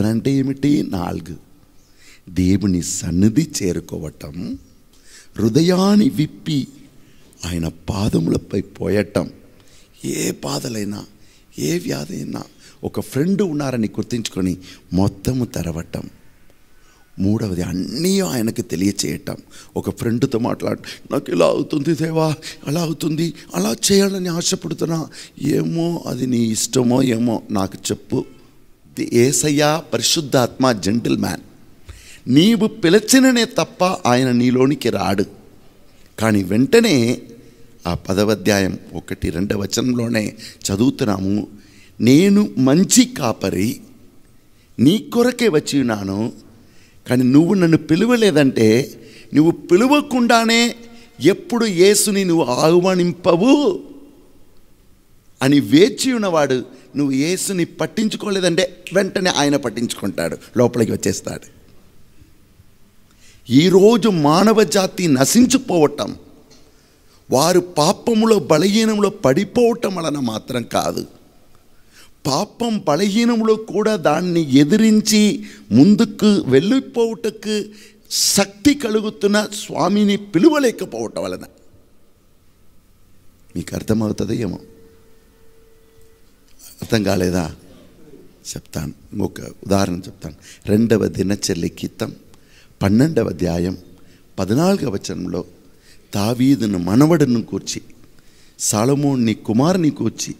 ప్రార్థన అంటే ఏమిటి నాలుగు దేవుని సన్నిధి చేరుకోవటం హృదయాన్ని విప్పి ఆయన పాదములపై పోయటం ఏ బాధలైనా ఏ వ్యాధి అయినా ఒక ఫ్రెండ్ ఉన్నారని గుర్తించుకొని మొత్తము తెరవటం మూడవది అన్నీ ఆయనకు తెలియచేయటం ఒక ఫ్రెండ్తో మాట్లాడు నాకు ఇలా అవుతుంది దేవా అలా అవుతుంది అలా చేయాలని ఆశపడుతున్నా ఏమో అది నీ ఇష్టమో ఏమో నాకు చెప్పు ఏసయ్య పరిశుద్ధాత్మ జెంటిల్ మ్యాన్ నీవు పిలిచిననే తప్ప ఆయన నీలోనికి రాడు కానీ వెంటనే ఆ పదవాధ్యాయం ఒకటి రెండవ వచనంలోనే చదువుతున్నాము నేను మంచి కాపరి నీ కొరకే వచ్చి ఉన్నాను కానీ నువ్వు నన్ను పిలువలేదంటే నువ్వు పిలువకుండానే ఎప్పుడు యేసుని నువ్వు ఆహ్వానింపవు అని వేచి ఉన్నవాడు నువ్వు యేసుని పట్టించుకోలేదంటే వెంటనే ఆయన పట్టించుకుంటాడు లోపలికి వచ్చేస్తాడు ఈరోజు మానవ జాతి నశించిపోవటం వారు పాపములో బలహీనంలో పడిపోవటం వలన మాత్రం కాదు పాపం బలహీనంలో కూడా దాన్ని ఎదిరించి ముందుకు వెళ్ళిపోవుటకు శక్తి కలుగుతున్న స్వామిని పిలువలేకపోవటం వలన మీకు అర్థమవుతుందేమో అర్థం కాలేదా చెప్తాను ఒక ఉదాహరణ చెప్తాను రెండవ దినచర్య గీతం పన్నెండవ అధ్యాయం పద్నాలుగవ వచనంలో తావీదును మనవడను కూర్చి సాలమోని కుమారుని కూర్చి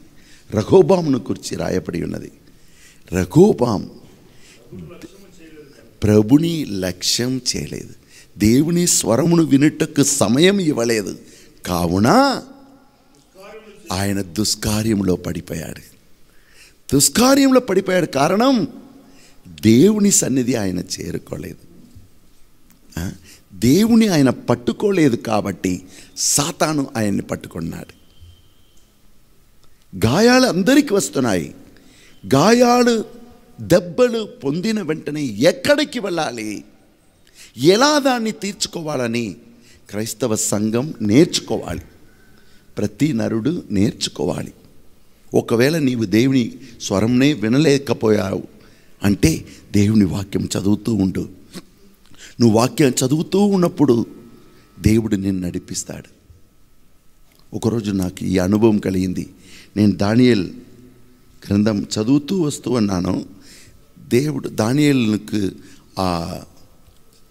రఘోబామును కూర్చి రాయబడి ఉన్నది రఘోబాం ప్రభుని లక్ష్యం చేయలేదు దేవుని స్వరమును వినుటకు సమయం ఇవ్వలేదు కావున ఆయన దుష్కార్యంలో పడిపోయాడు దుష్కార్యంలో పడిపోయాడు కారణం దేవుని సన్నిధి ఆయన చేరుకోలేదు దేవుని ఆయన పట్టుకోలేదు కాబట్టి సాతాను ఆయన్ని పట్టుకున్నాడు గాయాలు అందరికీ వస్తున్నాయి గాయాలు దెబ్బలు పొందిన వెంటనే ఎక్కడికి వెళ్ళాలి ఎలా దాన్ని తీర్చుకోవాలని క్రైస్తవ సంఘం నేర్చుకోవాలి ప్రతి నరుడు నేర్చుకోవాలి ఒకవేళ నీవు దేవుని స్వరంనే వినలేకపోయావు అంటే దేవుని వాక్యం చదువుతూ ఉండు నువ్వు వాక్యం చదువుతూ ఉన్నప్పుడు దేవుడు నేను నడిపిస్తాడు ఒకరోజు నాకు ఈ అనుభవం కలిగింది నేను దానియల్ గ్రంథం చదువుతూ వస్తూ అన్నాను దేవుడు దానియల్కు ఆ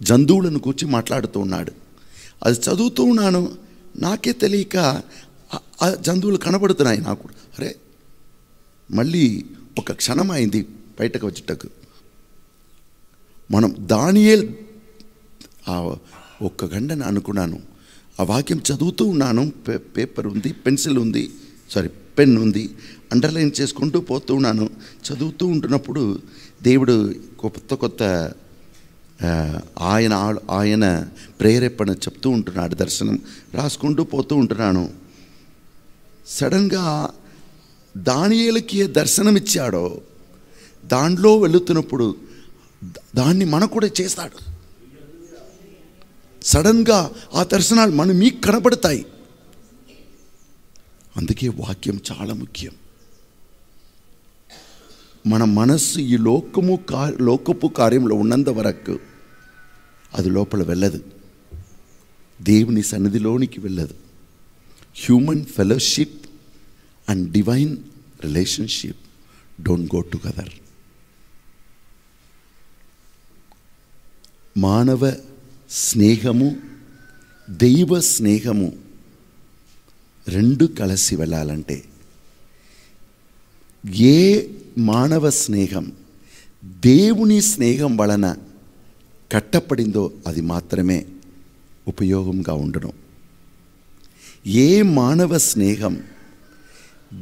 జంతువులను కూర్చి మాట్లాడుతూ ఉన్నాడు అది చదువుతూ ఉన్నాను నాకే తెలియక ఆ జంతువులు కనబడుతున్నాయి నాకు అరే మళ్ళీ ఒక క్షణం అయింది బయటకు వచ్చేటకు మనం దానియేల్ ఒక్క గంటని అనుకున్నాను ఆ వాక్యం చదువుతూ ఉన్నాను పేపర్ ఉంది పెన్సిల్ ఉంది సారీ పెన్ ఉంది అండర్లైన్ చేసుకుంటూ పోతూ ఉన్నాను చదువుతూ ఉంటున్నప్పుడు దేవుడు కొత్త కొత్త ఆయన ఆయన ప్రేరేపణ చెప్తూ ఉంటున్నాడు దర్శనం రాసుకుంటూ పోతూ ఉంటున్నాను సడన్గా దానియేలకి ఏ దర్శనమిచ్చాడో దాంట్లో వెళుతున్నప్పుడు దాన్ని మన కూడా చేస్తాడు సడన్గా ఆ దర్శనాలు మన మీకు కనపడతాయి అందుకే వాక్యం చాలా ముఖ్యం మన మనస్సు ఈ లోకము కా లోకపు కార్యంలో ఉన్నంత వరకు అది లోపల వెళ్ళదు దేవుని సన్నిధిలోనికి వెళ్ళదు human fellowship and divine relationship don't go together మానవ స్నేహము దైవ స్నేహము రెండు కలిసి వెళ్ళాలంటే ఏ మానవ స్నేహం దేవుని స్నేహం వలన కట్టపడిందో అది మాత్రమే ఉపయోగంగా ఉండడం ఏ మానవ స్నేహం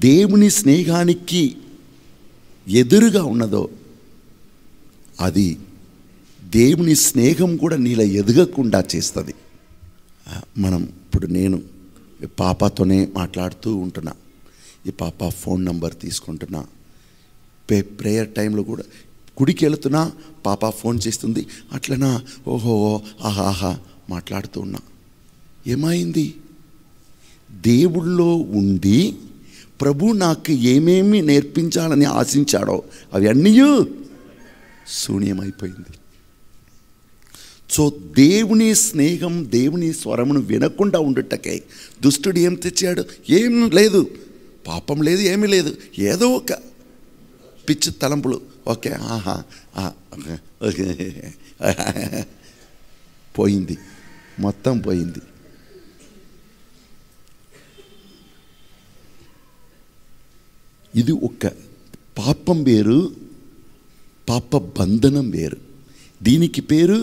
దేవుని స్నేహానికి ఎదురుగా ఉన్నదో అది దేవుని స్నేహం కూడా నీలా ఎదగకుండా చేస్తుంది మనం ఇప్పుడు నేను పాపతోనే మాట్లాడుతూ ఉంటున్నా ఈ పాప ఫోన్ నంబర్ తీసుకుంటున్నా పే ప్రేయర్ టైంలో కూడా గుడికి వెళుతున్నా పాప ఫోన్ చేస్తుంది అట్లనా ఓహో ఆహాహా మాట్లాడుతూ ఉన్నా ఏమైంది దేవుళ్ళో ఉండి ప్రభు నాకు ఏమేమి నేర్పించాలని ఆశించాడో అవన్నీ శూన్యమైపోయింది సో దేవుని స్నేహం దేవుని స్వరమును వినకుండా ఉండటకే దుష్టుడు ఏం తెచ్చాడు ఏం లేదు పాపం లేదు ఏమీ లేదు ఏదో ఒక పిచ్చి తలంపులు ఓకే ఆహా ఓకే పోయింది మొత్తం పోయింది ఇది ఒక పాపం వేరు పాప బంధనం వేరు దీనికి పేరు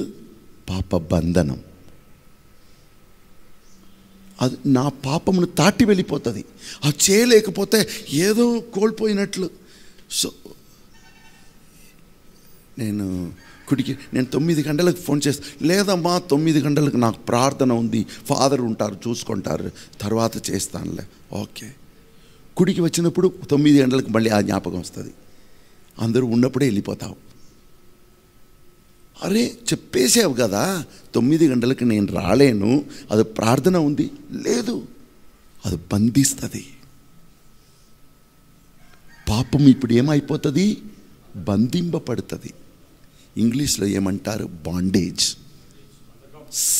పాప బంధనం అది నా పాపమును తాటి వెళ్ళిపోతుంది అది చేయలేకపోతే ఏదో కోల్పోయినట్లు సో నేను కుడికి నేను తొమ్మిది గంటలకు ఫోన్ చేస్తాను లేదమ్మా తొమ్మిది గంటలకు నాకు ప్రార్థన ఉంది ఫాదర్ ఉంటారు చూసుకుంటారు తర్వాత చేస్తానులే ఓకే కుడికి వచ్చినప్పుడు తొమ్మిది గంటలకు మళ్ళీ ఆ జ్ఞాపకం వస్తుంది అందరూ ఉన్నప్పుడే వెళ్ళిపోతావు అరే చెప్పేసావు కదా తొమ్మిది గంటలకు నేను రాలేను అది ప్రార్థన ఉంది లేదు అది బంధిస్తుంది పాపం ఇప్పుడు ఏమైపోతుంది బంధింపబడుతుంది ఇంగ్లీష్లో ఏమంటారు bondage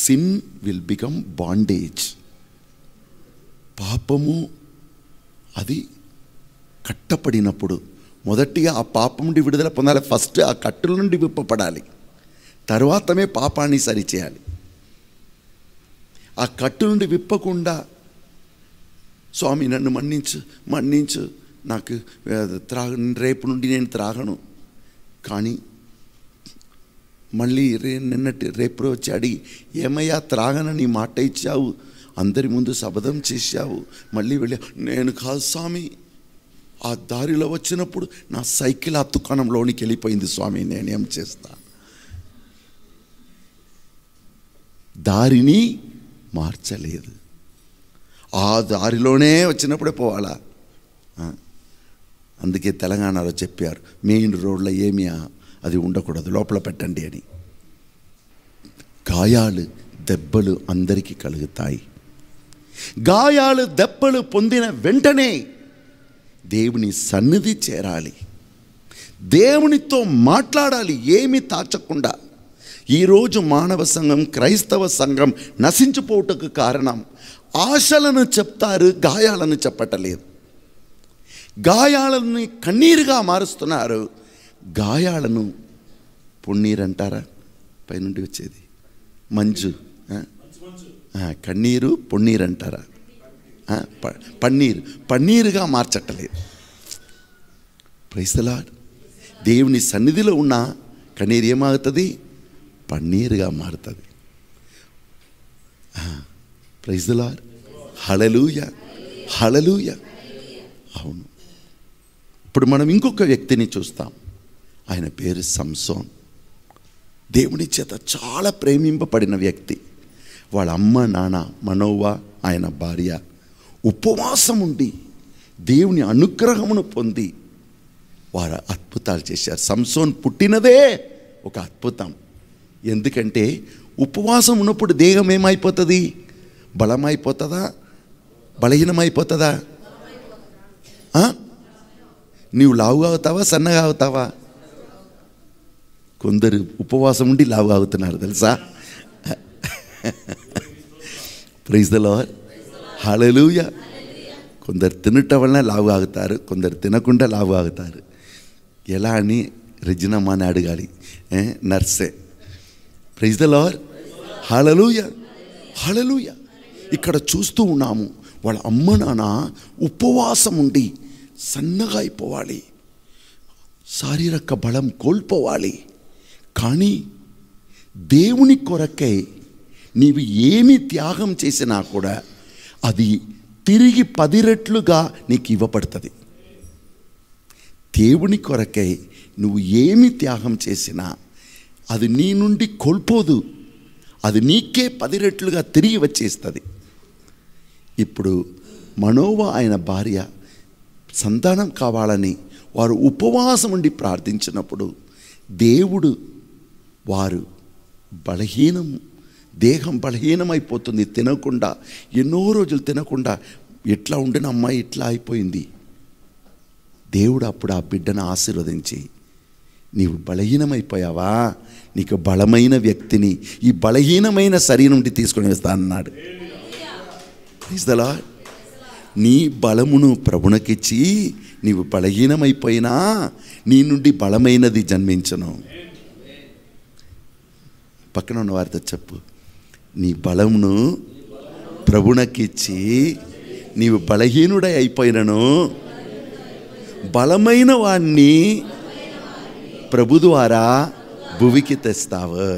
sin will become bondage పాపము అది కట్టపడినప్పుడు మొదటిగా ఆ పాపం నుండి విడుదల పొందాలి ఫస్ట్ ఆ కట్టుల నుండి విప్పపడాలి తర్వాతమే పాపాన్ని సరిచేయాలి ఆ కట్టు నుండి విప్పకుండా స్వామి నన్ను మన్నించు మన్నించు నాకు త్రాగ రేపు నుండి నేను త్రాగను కానీ మళ్ళీ రే నిన్నటి రేపు వచ్చి అడిగి ఏమయ్యా త్రాగనని మాట ఇచ్చావు అందరి ముందు శబదం చేశావు మళ్ళీ వెళ్ళా నేను కాదు స్వామి ఆ దారిలో వచ్చినప్పుడు నా సైకిల్ ఆ దుకాణంలోనికి వెళ్ళిపోయింది స్వామి నేనేం చేస్తా దారిని మార్చలేదు ఆ దారిలోనే వచ్చినప్పుడే పోవాలా అందుకే తెలంగాణలో చెప్పారు మెయిన్ రోడ్లో ఏమియా అది ఉండకూడదు లోపల పెట్టండి అని గాయాలు దెబ్బలు అందరికీ కలుగుతాయి గాయాలు దెబ్బలు పొందిన వెంటనే దేవుని సన్నిధి చేరాలి దేవునితో మాట్లాడాలి ఏమి తాచకుండా ఈరోజు మానవ సంఘం క్రైస్తవ సంఘం నశించిపోవటకు కారణం ఆశలను చెప్తారు గాయాలను చెప్పటలేదు గాయాలని కన్నీరుగా మారుస్తున్నారు గాయాలను పొన్నీరంటారా పైనుండి వచ్చేది మంజు కన్నీరు పొన్నీరు అంటారా పన్నీరు పన్నీరుగా మార్చట్టలేదు ప్రైస్తలా దేవుని సన్నిధిలో ఉన్న కన్నీరు ఏమాగుతుంది పన్నీరుగా మారుతుంది ప్రైజ్లార్ హళలూయ హళలూయ అవును ఇప్పుడు మనం ఇంకొక వ్యక్తిని చూస్తాం ఆయన పేరు సంసోన్ దేవుని చేత చాలా ప్రేమింపబడిన వ్యక్తి వాళ్ళ అమ్మ నాన్న మనోవ ఆయన భార్య ఉపవాసం ఉండి దేవుని అనుగ్రహమును పొంది వారు అద్భుతాలు చేశారు సంసోన్ పుట్టినదే ఒక అద్భుతం ఎందుకంటే ఉపవాసం ఉన్నప్పుడు దేహం ఏమైపోతుంది బలమైపోతుందా బలహీనమైపోతుందా నీవు లావుగా అవుతావా సన్నగా అవుతావా కొందరు ఉపవాసం ఉండి లావుగా అవుతున్నారు తెలుసా ప్రైజ్ ద లాడ్ కొందరు తినట వలన లావు ఆగుతారు కొందరు తినకుండా లావు ఆగుతారు ఎలా అని రెజినమ్మ అని అడగాలి నర్సే ప్రైజ్ ద లాడ్ హళలుయ ఇక్కడ చూస్తూ ఉన్నాము వాళ్ళ అమ్మ నాన్న ఉపవాసం ఉండి సన్నగా అయిపోవాలి శారీరక బలం కోల్పోవాలి కానీ దేవుని కొరకై నీవు ఏమి త్యాగం చేసినా కూడా అది తిరిగి పది రెట్లుగా నీకు ఇవ్వబడుతుంది దేవుని కొరకై నువ్వు ఏమి త్యాగం చేసినా అది నీ నుండి కోల్పోదు అది నీకే పది రెట్లుగా తిరిగి వచ్చేస్తుంది ఇప్పుడు మనోవ ఆయన భార్య సంతానం కావాలని వారు ఉపవాసం ఉండి ప్రార్థించినప్పుడు దేవుడు వారు బలహీనము దేహం బలహీనమైపోతుంది తినకుండా ఎన్నో రోజులు తినకుండా ఎట్లా ఉండిన అమ్మాయి ఇట్లా అయిపోయింది దేవుడు అప్పుడు ఆ బిడ్డను ఆశీర్వదించి నీవు బలహీనమైపోయావా నీకు బలమైన వ్యక్తిని ఈ బలహీనమైన శరీరం నుండి తీసుకుని వేస్తా అన్నాడు నీ బలమును ప్రభునకిచ్చి నీవు బలహీనమైపోయినా నీ నుండి బలమైనది జన్మించను పక్కన ఉన్న వారితో చెప్పు నీ బలమును ప్రభునకిచ్చి నీవు బలహీనుడై అయిపోయినను బలమైన వాణ్ణి ప్రభు ద్వారా భువికి తెస్తావు